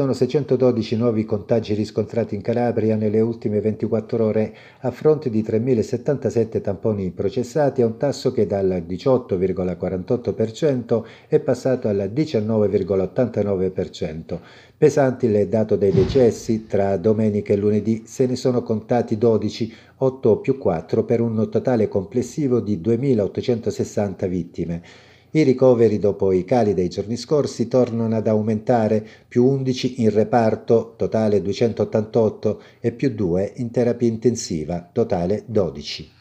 Sono 612 nuovi contagi riscontrati in Calabria nelle ultime 24 ore a fronte di 3.077 tamponi processati a un tasso che dal 18,48% è passato al 19,89%. Pesanti le dato dei decessi, tra domenica e lunedì se ne sono contati 12, 8 più 4 per un totale complessivo di 2.860 vittime. I ricoveri dopo i cali dei giorni scorsi tornano ad aumentare, più 11 in reparto, totale 288, e più 2 in terapia intensiva, totale 12.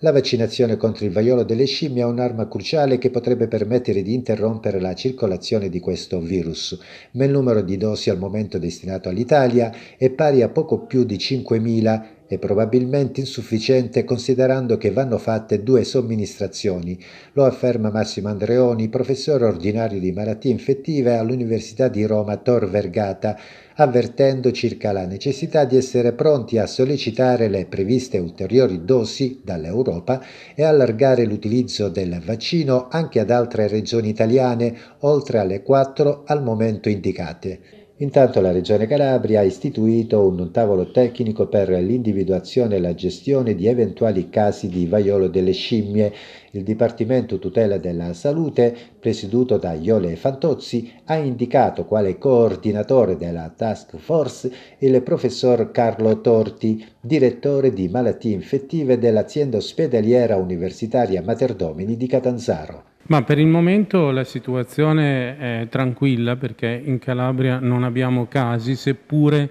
La vaccinazione contro il vaiolo delle scimmie è un'arma cruciale che potrebbe permettere di interrompere la circolazione di questo virus, ma il numero di dosi al momento destinato all'Italia è pari a poco più di 5.000 e probabilmente insufficiente considerando che vanno fatte due somministrazioni, lo afferma Massimo Andreoni, professore ordinario di malattie infettive all'Università di Roma Tor Vergata, avvertendo circa la necessità di essere pronti a sollecitare le previste ulteriori dosi dall'Europa e allargare l'utilizzo del vaccino anche ad altre regioni italiane, oltre alle quattro al momento indicate. Intanto la Regione Calabria ha istituito un tavolo tecnico per l'individuazione e la gestione di eventuali casi di vaiolo delle scimmie. Il Dipartimento Tutela della Salute, presieduto da Iole Fantozzi, ha indicato quale coordinatore della task force il professor Carlo Torti, direttore di malattie infettive dell'azienda ospedaliera universitaria Materdomini di Catanzaro. Ma per il momento la situazione è tranquilla perché in Calabria non abbiamo casi, seppure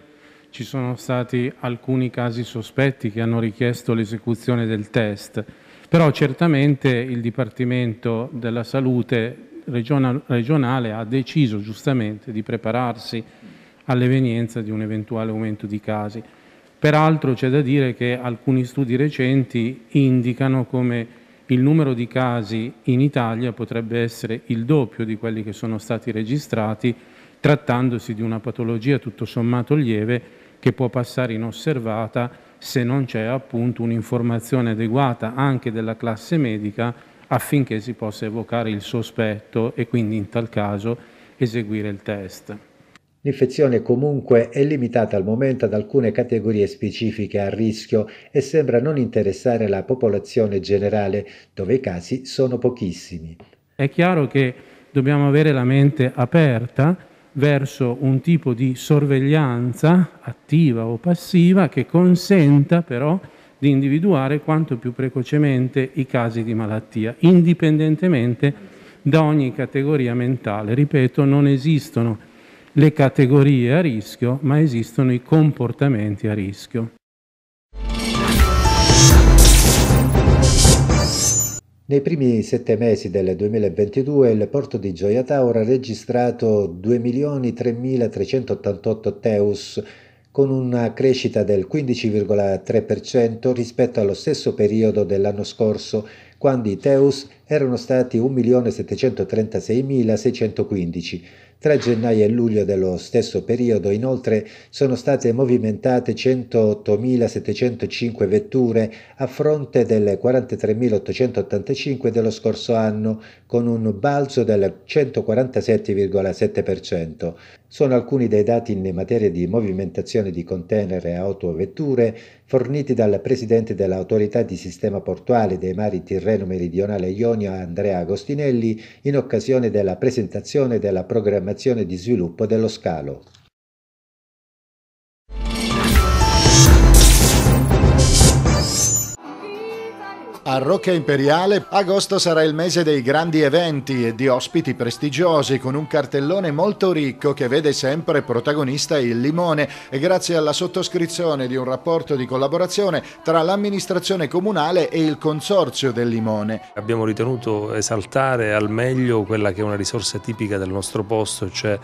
ci sono stati alcuni casi sospetti che hanno richiesto l'esecuzione del test. Però certamente il Dipartimento della Salute regionale ha deciso giustamente di prepararsi all'evenienza di un eventuale aumento di casi. Peraltro c'è da dire che alcuni studi recenti indicano come il numero di casi in Italia potrebbe essere il doppio di quelli che sono stati registrati, trattandosi di una patologia tutto sommato lieve che può passare inosservata se non c'è appunto un'informazione adeguata anche della classe medica affinché si possa evocare il sospetto e quindi in tal caso eseguire il test. L'infezione comunque è limitata al momento ad alcune categorie specifiche a rischio e sembra non interessare la popolazione generale, dove i casi sono pochissimi. È chiaro che dobbiamo avere la mente aperta verso un tipo di sorveglianza attiva o passiva che consenta però di individuare quanto più precocemente i casi di malattia, indipendentemente da ogni categoria mentale. Ripeto, non esistono le categorie a rischio, ma esistono i comportamenti a rischio. Nei primi sette mesi del 2022 il porto di Gioia Tauro ha registrato 2.3.388 teus, con una crescita del 15,3% rispetto allo stesso periodo dell'anno scorso, quando i teus erano stati 1.736.615 tra gennaio e luglio dello stesso periodo inoltre sono state movimentate 108.705 vetture a fronte delle 43.885 dello scorso anno con un balzo del 147,7%. Sono alcuni dei dati in materia di movimentazione di container e autovetture forniti dal presidente dell'autorità di sistema portuale dei mari Tirreno Meridionale Ionio Andrea Agostinelli in occasione della presentazione della programmazione programmazione di sviluppo dello scalo. A Rocca Imperiale agosto sarà il mese dei grandi eventi e di ospiti prestigiosi con un cartellone molto ricco che vede sempre protagonista il limone e grazie alla sottoscrizione di un rapporto di collaborazione tra l'amministrazione comunale e il consorzio del limone. Abbiamo ritenuto esaltare al meglio quella che è una risorsa tipica del nostro posto, cioè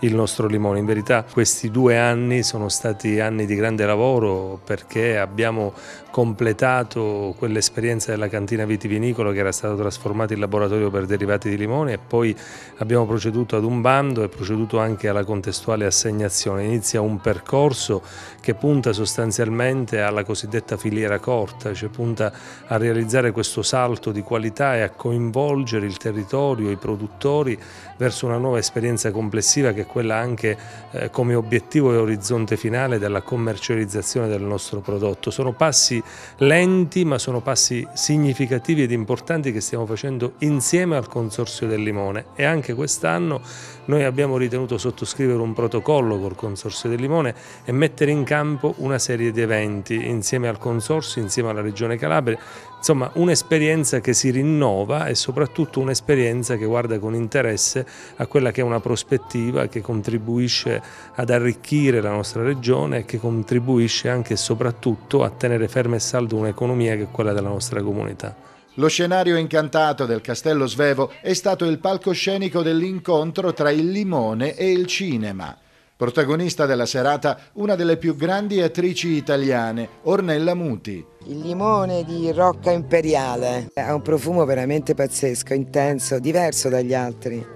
il nostro limone. In verità questi due anni sono stati anni di grande lavoro perché abbiamo completato quell'esperienza questa la cantina vitivinicolo che era stato trasformato in laboratorio per derivati di limone e poi abbiamo proceduto ad un bando e proceduto anche alla contestuale assegnazione. Inizia un percorso che punta sostanzialmente alla cosiddetta filiera corta, cioè punta a realizzare questo salto di qualità e a coinvolgere il territorio, i produttori verso una nuova esperienza complessiva che è quella anche eh, come obiettivo e orizzonte finale della commercializzazione del nostro prodotto. Sono passi lenti ma sono passi significativi ed importanti che stiamo facendo insieme al Consorzio del Limone e anche quest'anno noi abbiamo ritenuto sottoscrivere un protocollo col Consorzio del Limone e mettere in campo una serie di eventi insieme al Consorzio, insieme alla Regione Calabria, Insomma, un'esperienza che si rinnova e soprattutto un'esperienza che guarda con interesse a quella che è una prospettiva che contribuisce ad arricchire la nostra regione e che contribuisce anche e soprattutto a tenere ferma e salda un'economia che è quella della nostra comunità. Lo scenario incantato del Castello Svevo è stato il palcoscenico dell'incontro tra il limone e il cinema. Protagonista della serata una delle più grandi attrici italiane, Ornella Muti. Il limone di Rocca Imperiale ha un profumo veramente pazzesco, intenso, diverso dagli altri,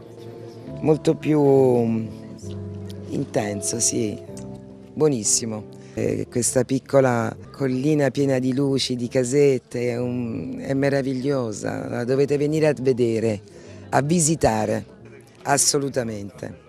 molto più mm, intenso, sì, buonissimo. E questa piccola collina piena di luci, di casette, è, un, è meravigliosa, la dovete venire a vedere, a visitare, assolutamente.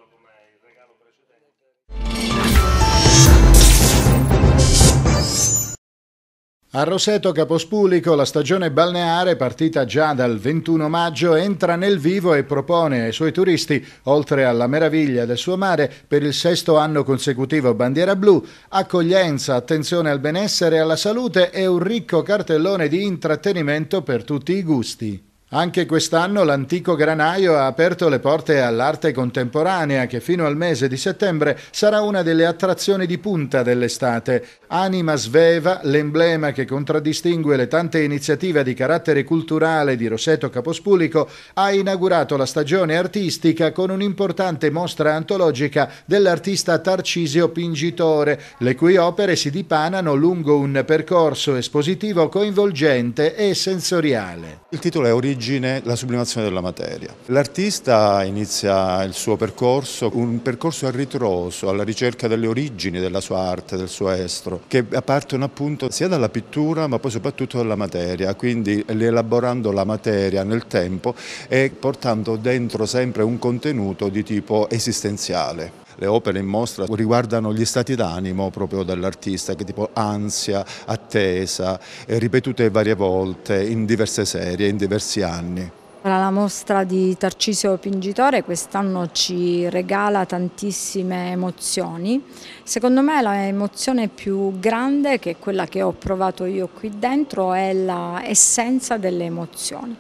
A Roseto Capospulico la stagione balneare, partita già dal 21 maggio, entra nel vivo e propone ai suoi turisti, oltre alla meraviglia del suo mare, per il sesto anno consecutivo bandiera blu, accoglienza, attenzione al benessere e alla salute e un ricco cartellone di intrattenimento per tutti i gusti. Anche quest'anno l'antico granaio ha aperto le porte all'arte contemporanea che fino al mese di settembre sarà una delle attrazioni di punta dell'estate. Anima Sveva, l'emblema che contraddistingue le tante iniziative di carattere culturale di Roseto Capospulico, ha inaugurato la stagione artistica con un'importante mostra antologica dell'artista Tarcisio Pingitore, le cui opere si dipanano lungo un percorso espositivo coinvolgente e sensoriale. Il titolo è origine origine la sublimazione della materia. L'artista inizia il suo percorso, un percorso a ritroso, alla ricerca delle origini della sua arte, del suo estro, che partono appunto sia dalla pittura ma poi soprattutto dalla materia, quindi rielaborando la materia nel tempo e portando dentro sempre un contenuto di tipo esistenziale le opere in mostra riguardano gli stati d'animo proprio dell'artista, che tipo ansia, attesa, eh, ripetute varie volte in diverse serie, in diversi anni. La mostra di Tarcisio Pingitore quest'anno ci regala tantissime emozioni. Secondo me l'emozione più grande, che è quella che ho provato io qui dentro, è l'essenza delle emozioni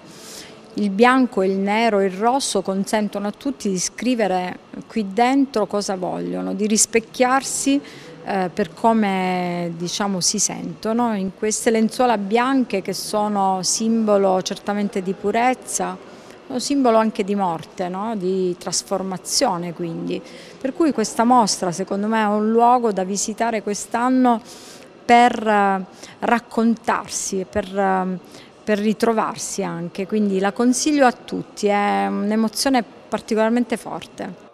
il bianco, il nero, il rosso consentono a tutti di scrivere qui dentro cosa vogliono, di rispecchiarsi eh, per come diciamo, si sentono in queste lenzuola bianche che sono simbolo certamente di purezza, un simbolo anche di morte, no? di trasformazione quindi. Per cui questa mostra secondo me è un luogo da visitare quest'anno per eh, raccontarsi, per ehm, per ritrovarsi anche, quindi la consiglio a tutti, è un'emozione particolarmente forte.